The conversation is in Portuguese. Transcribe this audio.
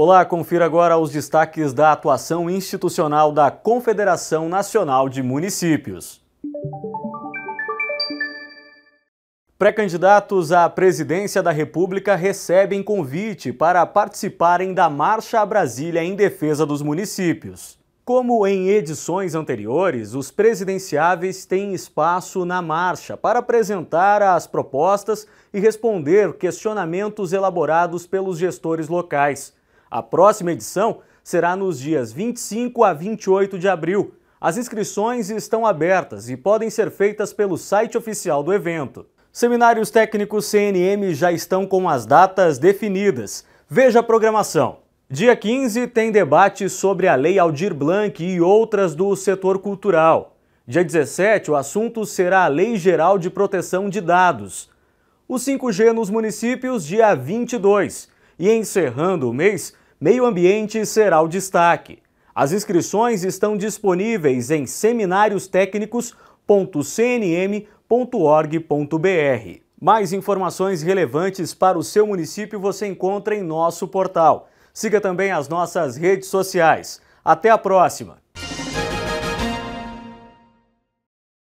Olá, confira agora os destaques da atuação institucional da Confederação Nacional de Municípios. Pré-candidatos à presidência da República recebem convite para participarem da Marcha a Brasília em defesa dos municípios. Como em edições anteriores, os presidenciáveis têm espaço na marcha para apresentar as propostas e responder questionamentos elaborados pelos gestores locais. A próxima edição será nos dias 25 a 28 de abril. As inscrições estão abertas e podem ser feitas pelo site oficial do evento. Seminários técnicos CNM já estão com as datas definidas. Veja a programação. Dia 15 tem debate sobre a Lei Aldir Blanc e outras do setor cultural. Dia 17, o assunto será a Lei Geral de Proteção de Dados. O 5G nos municípios, dia 22. E encerrando o mês, meio ambiente será o destaque. As inscrições estão disponíveis em seminariostecnicos.cnm.org.br. Mais informações relevantes para o seu município você encontra em nosso portal. Siga também as nossas redes sociais. Até a próxima!